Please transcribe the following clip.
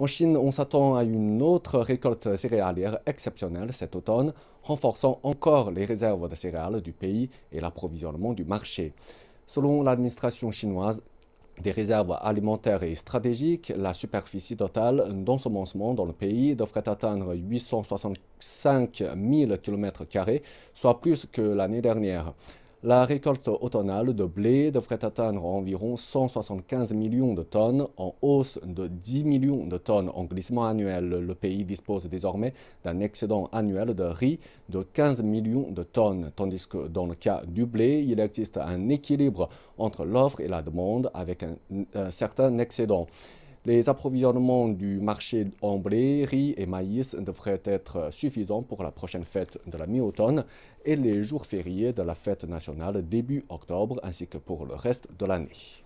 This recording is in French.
En Chine, on s'attend à une autre récolte céréalière exceptionnelle cet automne, renforçant encore les réserves de céréales du pays et l'approvisionnement du marché. Selon l'administration chinoise, des réserves alimentaires et stratégiques, la superficie totale d'ensemencement dans le pays devrait atteindre 865 000 km, soit plus que l'année dernière. La récolte automnale de blé devrait atteindre environ 175 millions de tonnes, en hausse de 10 millions de tonnes en glissement annuel. Le pays dispose désormais d'un excédent annuel de riz de 15 millions de tonnes, tandis que dans le cas du blé, il existe un équilibre entre l'offre et la demande avec un, un certain excédent. Les approvisionnements du marché en blé, riz et maïs devraient être suffisants pour la prochaine fête de la mi-automne et les jours fériés de la fête nationale début octobre ainsi que pour le reste de l'année.